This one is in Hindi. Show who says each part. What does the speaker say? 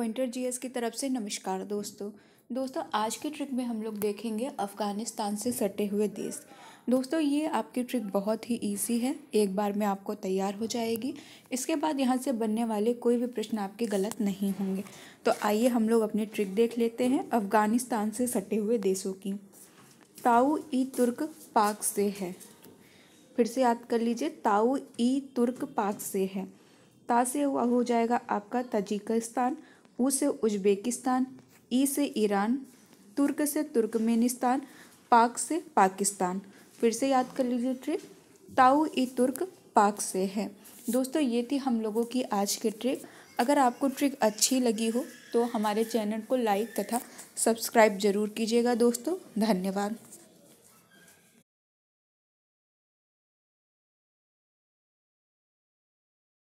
Speaker 1: पॉइंटर जीएस की तरफ से नमस्कार दोस्तों दोस्तों आज की ट्रिक में हम लोग देखेंगे अफ़गानिस्तान से सटे हुए देश दोस्तों ये आपकी ट्रिक बहुत ही इजी है एक बार में आपको तैयार हो जाएगी इसके बाद यहाँ से बनने वाले कोई भी प्रश्न आपके गलत नहीं होंगे तो आइए हम लोग अपनी ट्रिक देख लेते हैं अफ़गानिस्तान से सटे हुए देशों की ताऊ ई तुर्क पाक से है फिर से याद कर लीजिए ताऊ ई तुर्क पाक से है ता से हुआ हो जाएगा आपका तजिकिस्तान उ से उज्बेकिस्तान ई से ईरान तुर्क से तुर्कमेनिस्तान पाक से पाकिस्तान फिर से याद कर लीजिए ट्रिक ताऊ ई तुर्क पाक से है दोस्तों ये थी हम लोगों की आज की ट्रिक अगर आपको ट्रिक अच्छी लगी हो तो हमारे चैनल को लाइक तथा सब्सक्राइब जरूर कीजिएगा दोस्तों
Speaker 2: धन्यवाद